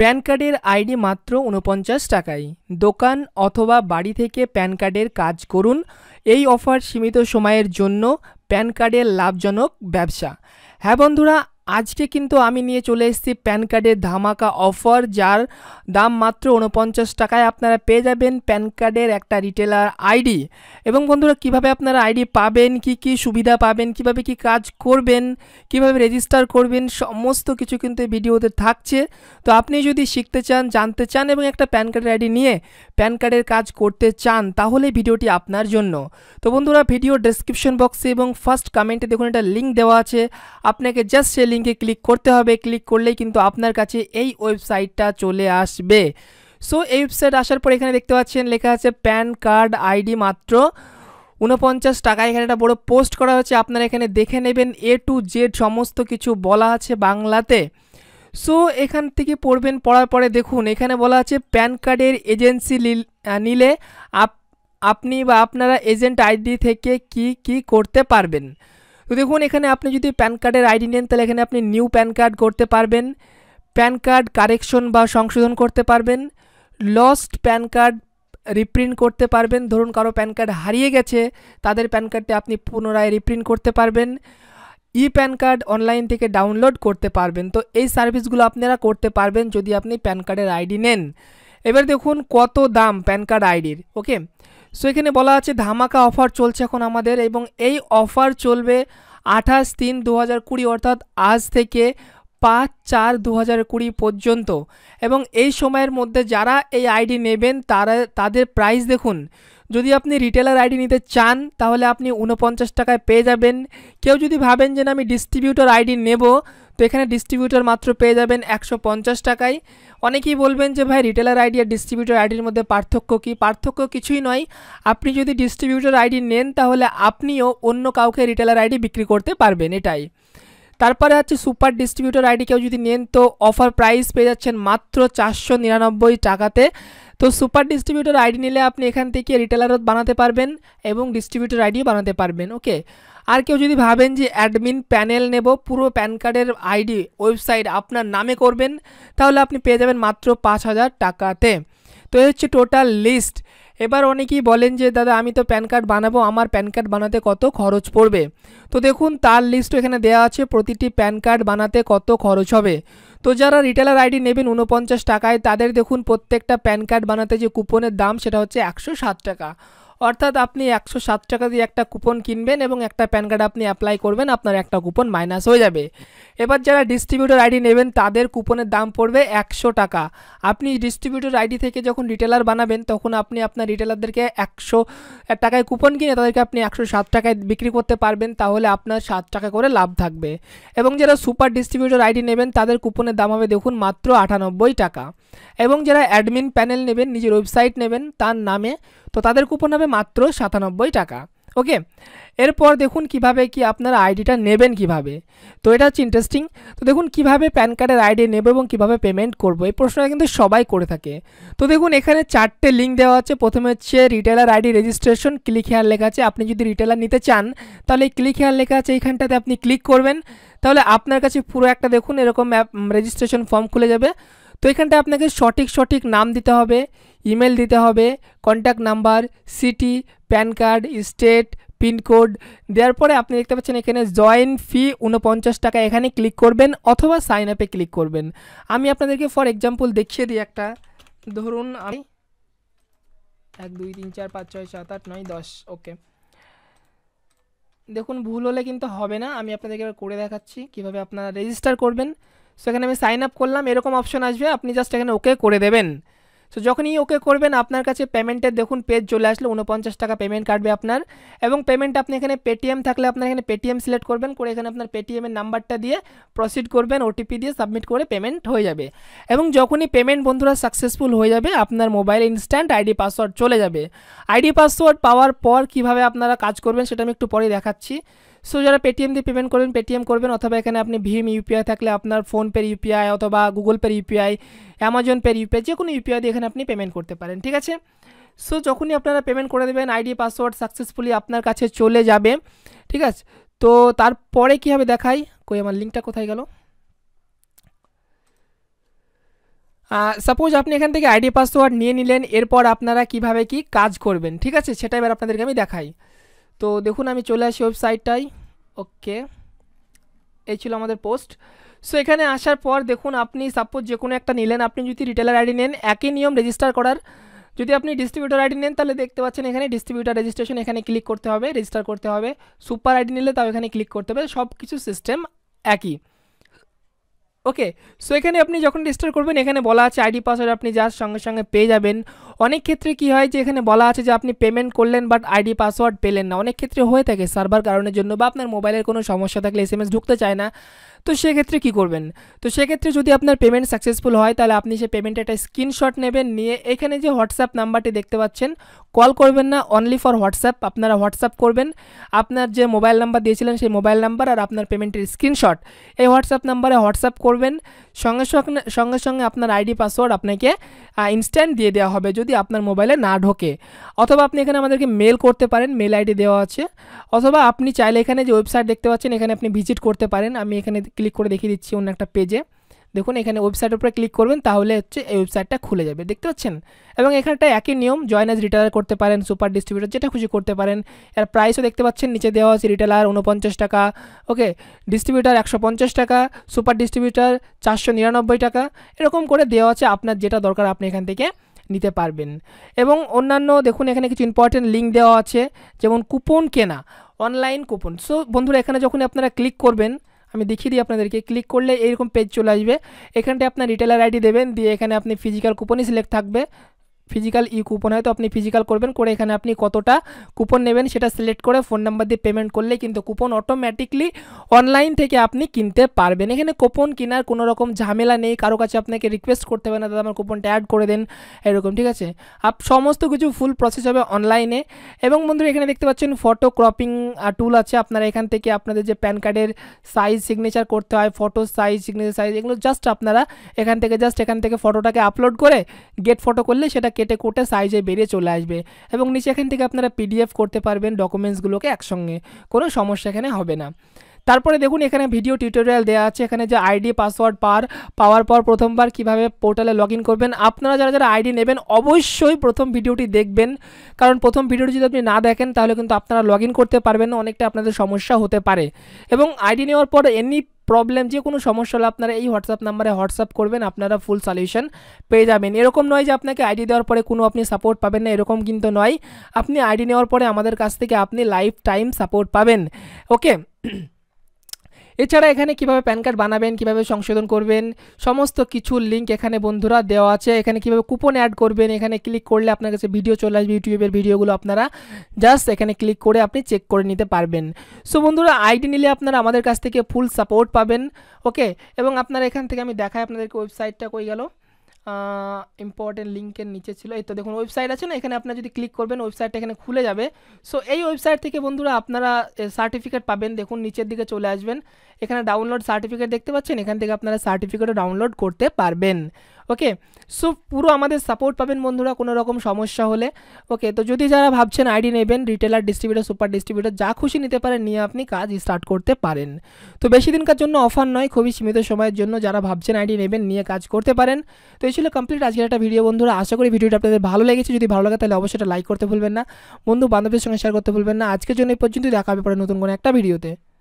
pan কার্ডের ID মাত্র উনপঞ্চাশ টাকায় দোকান অথবা বাড়ি থেকে প্যান কার্ডের কাজ করুন এই অফার সীমিত সময়ের জন্য প্যান কার্ডের লাভজনক ব্যবসা হ্যাঁ বন্ধুরা আজকে কিন্তু আমি নিয়ে চলে এসেছি প্যান কার্ডের ধামাকা অফার যার দাম মাত্র উনপঞ্চাশ টাকায় আপনারা পেয়ে যাবেন প্যান কার্ডের একটা রিটেলার আইডি এবং বন্ধুরা কিভাবে আপনারা আইডি পাবেন কি কি সুবিধা পাবেন কিভাবে কি কাজ করবেন কিভাবে রেজিস্টার করবেন সমস্ত কিছু কিন্তু ভিডিওতে থাকছে তো আপনি যদি শিখতে চান জানতে চান এবং একটা প্যান কার্ডের আইডি নিয়ে প্যান কার্ডের কাজ করতে চান তাহলে ভিডিওটি আপনার জন্য তো বন্ধুরা ভিডিও ডেসক্রিপশন বক্সে এবং ফার্স্ট কমেন্টে দেখুন একটা লিঙ্ক দেওয়া আছে আপনাকে জাস্ট সে লিঙ্কে ক্লিক করতে হবে ক্লিক করলেই কিন্তু আপনার কাছে এই ওয়েবসাইটটা চলে আসবে সো এই ওয়েবসাইট আসার পর এখানে দেখতে পাচ্ছেন লেখা আছে প্যান কার্ড আইডি মাত্র উনপঞ্চাশ টাকা এখানে একটা বড় পোস্ট করা হয়েছে আপনারা এখানে দেখে নেবেন এ টু জেড সমস্ত কিছু বলা আছে বাংলাতে সো এখান থেকে পড়বেন পড়ার পরে দেখুন এখানে বলা আছে প্যান কার্ডের এজেন্সি নিলে আপনি বা আপনারা এজেন্ট আইডি থেকে কি কি করতে পারবেন তো দেখুন এখানে আপনি যদি প্যান কার্ডের আইডি নেন তাহলে এখানে আপনি নিউ প্যান কার্ড করতে পারবেন প্যান কার্ড কারেকশন বা সংশোধন করতে পারবেন লস্ট প্যান কার্ড রিপ্রিন্ট করতে পারবেন ধরুন কারো প্যান কার্ড হারিয়ে গেছে তাদের প্যান কার্ডটি আপনি পুনরায় রিপ্রিন্ট করতে পারবেন ই প্যান কার্ড অনলাইন থেকে ডাউনলোড করতে পারবেন তো এই সার্ভিসগুলো আপনারা করতে পারবেন যদি আপনি প্যান কার্ডের আইডি নেন এবার দেখুন কত দাম প্যান কার্ড আইডির ওকে সো এখানে বলা আছে ধামাকা অফার চলছে এখন আমাদের এবং এই অফার চলবে আঠাশ তিন দু হাজার কুড়ি অর্থাৎ আজ থেকে পাঁচ চার দু হাজার কুড়ি পর্যন্ত এবং এই সময়ের মধ্যে যারা এই আইডি নেবেন তারা তাদের প্রাইস দেখুন যদি আপনি রিটেলার আইডি নিতে চান তাহলে আপনি উনপঞ্চাশ টাকায় পেয়ে যাবেন কেউ যদি ভাবেন যে না আমি ডিস্ট্রিবিউটর আইডি নেব তো এখানে ডিস্ট্রিবিউটর মাত্র পেয়ে যাবেন একশো টাকায় অনেকেই বলবেন যে ভাই রিটেলার আইডি আর ডিস্ট্রিবিউটার আইডির মধ্যে পার্থক্য কি পার্থক্য কিছুই নয় আপনি যদি ডিস্ট্রিবিউটার আইডি নেন তাহলে আপনিও অন্য কাউকে রিটেলার আইডি বিক্রি করতে পারবেন এটাই তারপরে হচ্ছে সুপার ডিস্ট্রিবিউটার আইডি কেউ যদি নেন তো অফার প্রাইস পেয়ে যাচ্ছেন মাত্র চারশো নিরানব্বই টাকাতে তো সুপার ডিস্ট্রিবিউটার আইডি নিলে আপনি এখান থেকে রিটেলারও বানাতে পারবেন এবং ডিস্ট্রিবিউটার আইডিও বানাতে পারবেন ওকে আর কেউ যদি ভাবেন যে অ্যাডমিন প্যানেল নেব পুরো প্যান কার্ডের আইডি ওয়েবসাইট আপনার নামে করবেন তাহলে আপনি পেয়ে যাবেন মাত্র পাঁচ হাজার টাকাতে তো এই হচ্ছে টোটাল লিস্ট এবার অনেকেই বলেন যে দাদা আমি তো প্যান কার্ড বানাবো আমার প্যান কার্ড বানাতে কত খরচ পড়বে তো দেখুন তার লিস্ট এখানে দেওয়া আছে প্রতিটি প্যান কার্ড বানাতে কত খরচ হবে তো যারা রিটেলার আইডি নেবেন উনপঞ্চাশ টাকায় তাদের দেখুন প্রত্যেকটা প্যান কার্ড বানাতে যে কুপনের দাম সেটা হচ্ছে একশো টাকা অর্থাৎ আপনি একশো সাত টাকা দিয়ে একটা কুপন কিনবেন এবং একটা প্যান কার্ড আপনি অ্যাপ্লাই করবেন আপনার একটা কুপন মাইনাস হয়ে যাবে এবার যারা ডিস্ট্রিবিউটর আইডি নেবেন তাদের কুপনের দাম পড়বে একশো টাকা আপনি ডিস্ট্রিবিউটর আইডি থেকে যখন রিটেলার বানাবেন তখন আপনি আপনার রিটেলারদেরকে একশো টাকায় কুপন কিনে তাদেরকে আপনি একশো সাত টাকায় বিক্রি করতে পারবেন তাহলে আপনার সাত টাকা করে লাভ থাকবে এবং যারা সুপার ডিস্ট্রিবিউটর আইডি নেবেন তাদের কুপনের দাম হবে দেখুন মাত্র আটানব্বই টাকা এবং যারা অ্যাডমিন প্যানেল নেবেন নিজের ওয়েবসাইট নেবেন তার নামে তো তাদের কুপন হবে মাত্র সাতানব্বই টাকা ওকে এরপর দেখুন কিভাবে কি আপনারা আইডিটা নেবেন কিভাবে তো এটা হচ্ছে ইন্টারেস্টিং তো দেখুন কিভাবে প্যান কার্ডের আইডি নেব এবং কিভাবে পেমেন্ট করব এই প্রশ্নটা কিন্তু সবাই করে থাকে তো দেখুন এখানে চারটে লিঙ্ক দেওয়া আছে প্রথমে হচ্ছে retailer ID registration click here লেখা আছে আপনি যদি রিটেলার নিতে চান তাহলে ক্লিক হেয়ার লেখা আছে এইখানটাতে আপনি ক্লিক করবেন তাহলে আপনার কাছে পুরো একটা দেখুন এরকম রেজিস্ট্রেশন ফর্ম খুলে যাবে তো এখানটা আপনাকে সঠিক সঠিক নাম দিতে হবে ইমেল দিতে হবে contact number city PAN card state pincode দেওয়ার পরে আপনি দেখতে পাচ্ছেন এখানে জয়েন ফি উনপঞ্চাশ টাকা এখানে ক্লিক করবেন অথবা সাইন আপে ক্লিক করবেন আমি আপনাদেরকে ফর এক্সাম্পল দেখিয়ে দিই একটা ধরুন আমি এক দুই তিন চার পাঁচ ছয় সাত আট নয় দশ ওকে দেখুন ভুল হলে কিন্তু হবে না আমি আপনাদেরকে করে দেখাচ্ছি কিভাবে আপনারা রেজিস্টার করবেন সো এখানে আমি সাইন আপ করলাম এরকম অপশন আসবে আপনি জাস্ট এখানে ওকে করে দেবেন সো যখনই ওকে করবেন আপনার কাছে পেমেন্টের দেখুন পেজ চলে আসলে উনপঞ্চাশ টাকা পেমেন্ট কাটবে আপনার এবং পেমেন্ট আপনি এখানে পেটিএম থাকলে আপনার এখানে পেটিএম সিলেক্ট করবেন করে এখানে আপনার পেটিএমের নাম্বারটা দিয়ে প্রসিড করবেন ওটিপি দিয়ে সাবমিট করে পেমেন্ট হয়ে যাবে এবং যখনই পেমেন্ট বন্ধুরা সাকসেসফুল হয়ে যাবে আপনার মোবাইলে ইনস্ট্যান্ট আইডি পাসওয়ার্ড চলে যাবে আইডি পাসওয়ার্ড পাওয়ার পর কিভাবে আপনারা কাজ করবেন সেটা আমি একটু পরে দেখাচ্ছি সো যারা পেটিএম দিয়ে পেমেন্ট করবেন পেটিএম করবেন অথবা এখানে আপনি ভীম ইউপিআই থাকলে আপনার ফোনপের ইউপিআই অথবা গুগল পের ইউপিআই অ্যামাজন পের ইউপিআই যে কোনো ইউপিআই দিয়ে এখানে আপনি পেমেন্ট করতে পারেন ঠিক আছে সো যখনই আপনারা পেমেন্ট করে দেবেন আইডি পাসওয়ার্ড সাকসেসফুলি আপনার কাছে চলে যাবে ঠিক আছে তো তারপরে কীভাবে দেখাই কই আমার লিঙ্কটা কোথায় গেল সাপোজ আপনি এখান থেকে আইডি পাসওয়ার্ড নিয়ে নিলেন এরপর আপনারা কিভাবে কি কাজ করবেন ঠিক আছে সেটা এবার আপনাদেরকে আমি দেখাই তো দেখুন আমি চলে আসি ওয়েবসাইটটাই ওকে এই ছিল আমাদের পোস্ট সো এখানে আসার পর দেখুন আপনি সাপোজ যে কোনো একটা নিলেন আপনি যদি রিটেলার আইডি নেন একই নিয়ম রেজিস্টার করার যদি আপনি ডিস্ট্রিবিউটার আইডি নেন তাহলে দেখতে পাচ্ছেন এখানে ডিস্ট্রিবিউটার রেজিস্ট্রেশন এখানে ক্লিক করতে হবে রেজিস্টার করতে হবে সুপার আইডি নিলে তাও এখানে ক্লিক করতে হবে সব কিছু সিস্টেম একই ওকে সো এখানে আপনি যখন রেজিস্টার করবেন এখানে বলা আছে আইডি পাসওয়ার্ড আপনি যার সঙ্গে সঙ্গে পেয়ে যাবেন অনেক ক্ষেত্রে কি হয় যে এখানে বলা আছে যে আপনি পেমেন্ট করলেন বাট আইডি পাসওয়ার্ড পেলেন না অনেক ক্ষেত্রে হয়ে থাকে সার্ভার কারণের জন্য বা আপনার মোবাইলের কোনো সমস্যা থাকলে এস ঢুকতে চায় না তো সেক্ষেত্রে কি করবেন তো সেক্ষেত্রে যদি আপনার পেমেন্ট সাকসেসফুল হয় তাহলে আপনি সেই পেমেন্টে একটা স্ক্রিনশট নেবেন নিয়ে এখানে যে হোয়াটসঅ্যাপ নাম্বারটি দেখতে পাচ্ছেন কল করবেন না অনলি ফর হোয়াটসঅ্যাপ আপনারা হোয়াটসঅ্যাপ করবেন আপনার যে মোবাইল নাম্বার দিয়েছিলেন সেই মোবাইল নাম্বার আর আপনার পেমেন্টের স্ক্রিনশট এই হোয়াটসঅ্যাপ নাম্বারে হোয়াটসঅ্যাপ করবেন সঙ্গে সঙ্গে সঙ্গে সঙ্গে আপনার আইডি পাসওয়ার্ড আপনাকে ইনস্ট্যান্ট দিয়ে দেওয়া হবে যদি আপনার মোবাইলে না ঢোকে অথবা আপনি এখানে আমাদেরকে মেল করতে পারেন মেল আইডি দেওয়া আছে অথবা আপনি চাইলে এখানে যে ওয়েবসাইট দেখতে পাচ্ছেন এখানে আপনি ভিজিট করতে পারেন আমি এখানে ক্লিক করে দেখিয়ে দিচ্ছি অন্য একটা পেজে দেখুন এখানে ওয়েবসাইটের উপরে ক্লিক করবেন তাহলে হচ্ছে এই ওয়েবসাইটটা খুলে যাবে দেখতে পাচ্ছেন এবং এখানটা একই নিয়ম জয়েন এজ রিটেলার করতে পারেন সুপার ডিস্ট্রিবিউটার যেটা খুশি করতে পারেন এর প্রাইসও দেখতে পাচ্ছেন নিচে দেওয়া আছে রিটেলার উনপঞ্চাশ টাকা ওকে ডিস্ট্রিবিউটার একশো টাকা সুপার ডিস্ট্রিবিউটার চারশো নিরানব্বই টাকা এরকম করে দেওয়া আছে আপনার যেটা দরকার আপনি এখান থেকে নিতে পারবেন এবং অন্যান্য দেখুন এখানে কিছু ইম্পর্টেন্ট লিঙ্ক দেওয়া আছে যেমন কুপন কেনা অনলাইন কুপন সো বন্ধুরা এখানে যখন আপনারা ক্লিক করবেন আমি দেখিয়ে দিই আপনাদেরকে ক্লিক করলে এইরকম পেজ চলে আসবে এখানে আপনি আপনার রিটেলার আইডি দেবেন দিয়ে এখানে আপনি ফিজিক্যাল কুপন সিলেক্ট থাকবে ফিজিক্যাল ই কুপন হয়তো আপনি ফিজিক্যাল করবেন করে এখানে আপনি কতটা কুপন নেবেন সেটা সিলেক্ট করে ফোন নাম্বার দিয়ে পেমেন্ট করলে কিন্তু কুপন অটোমেটিকলি অনলাইন থেকে আপনি কিনতে পারবেন এখানে কুপন কেনার কোনো রকম ঝামেলা নেই কারো কাছে আপনাকে রিকোয়েস্ট করতে হবে না দাদা আমার কুপনটা অ্যাড করে দেন এরকম ঠিক আছে আপ সমস্ত কিছু ফুল প্রসেস হবে অনলাইনে এবং বন্ধুরা এখানে দেখতে পাচ্ছেন ফটো ক্রপিং টুল আছে আপনারা এখান থেকে আপনাদের যে প্যান কার্ডের সাইজ সিগনেচার করতে হয় ফটো সাইজ সিগনেচার সাইজ এগুলো জাস্ট আপনারা এখান থেকে জাস্ট এখান থেকে ফটোটাকে আপলোড করে গেট ফটো করলে সেটা কেটে কোটে সাইজে বেরিয়ে চলে আসবে এবং নিচে এখান থেকে আপনারা পিডিএফ করতে পারবেন ডকুমেন্টসগুলোকে একসঙ্গে কোনো সমস্যা এখানে হবে না তারপরে দেখুন এখানে ভিডিও টিউটোরিয়াল দেওয়া আছে এখানে যে আইডি পাসওয়ার্ড পার পাওয়ার পর প্রথমবার কিভাবে পোর্টালে লগ করবেন আপনারা যারা যারা আইডি নেবেন অবশ্যই প্রথম ভিডিওটি দেখবেন কারণ প্রথম ভিডিওটি যদি আপনি না দেখেন তাহলে কিন্তু আপনারা লগ করতে পারবেন অনেকটা আপনাদের সমস্যা হতে পারে এবং আইডি নেওয়ার পর এমনি প্রবলেম যে কোনো সমস্যা হলে আপনারা এই হোয়াটসঅ্যাপ নাম্বারে হোয়াটসঅ্যাপ করবেন আপনারা ফুল সলিউশন পেয়ে যাবেন এরকম নয় যে আপনাকে আইডি দেওয়ার পরে কোনো আপনি সাপোর্ট পাবেন না এরকম কিন্তু নয় আপনি আইডি নেওয়ার পরে আমাদের কাছ থেকে আপনি লাইফ টাইম সাপোর্ট পাবেন ওকে এছাড়া এখানে কিভাবে প্যান কার্ড বানাবেন কিভাবে সংশোধন করবেন সমস্ত কিছু লিঙ্ক এখানে বন্ধুরা দেওয়া আছে এখানে কিভাবে কুপন অ্যাড করবেন এখানে ক্লিক করলে আপনার কাছে ভিডিও চলে আসবে ইউটিউবের ভিডিওগুলো আপনারা জাস্ট এখানে ক্লিক করে আপনি চেক করে নিতে পারবেন সো বন্ধুরা আইডি নিলে আপনারা আমাদের কাছ থেকে ফুল সাপোর্ট পাবেন ওকে এবং আপনারা এখান থেকে আমি দেখাই আপনাদেরকে ওয়েবসাইটটা কই গেল ইম্পর্টেন্ট লিঙ্কের নিচে ছিল এই তো দেখুন ওয়েবসাইট আছে না এখানে আপনার যদি ক্লিক করবেন ওয়েবসাইটটা এখানে খুলে যাবে সো এই ওয়েবসাইট থেকে বন্ধুরা আপনারা সার্টিফিকেট পাবেন দেখুন নিচের দিকে চলে আসবেন এখানে ডাউনলোড সার্টিফিকেট দেখতে পাচ্ছেন এখান থেকে আপনারা সার্টিফিকেটও ডাউনলোড করতে পারবেন ওকে সো পুরো আমাদের সাপোর্ট পাবেন বন্ধুরা কোনো রকম সমস্যা হলে ওকে তো যদি যারা ভাবছেন আইডি নেবেন রিটেলার ডিস্ট্রিবিউটার সুপার ডিস্ট্রিবিউটার যা খুশি নিতে পারেন নিয়ে আপনি কাজ স্টার্ট করতে পারেন তো বেশি দিনকার জন্য অফার নয় খুবই সীমিত সময়ের জন্য যারা ভাবছেন আইডি নেবেন নিয়ে কাজ করতে পারেন তো এই ছিল কমপ্লিট আজকের একটা ভিডিও বন্ধুরা আশা করি ভিডিওটা আপনাদের ভালো লেগেছে যদি ভালো লাগে তাহলে অবশ্যই লাইক করতে ভুলবেন না বন্ধু বান্ধবের সঙ্গে শেয়ার করতে ভুলবেন না আজকের জন্য এই পর্যন্তই দেখা হবে পরে নতুন কোনো একটা ভিডিওতে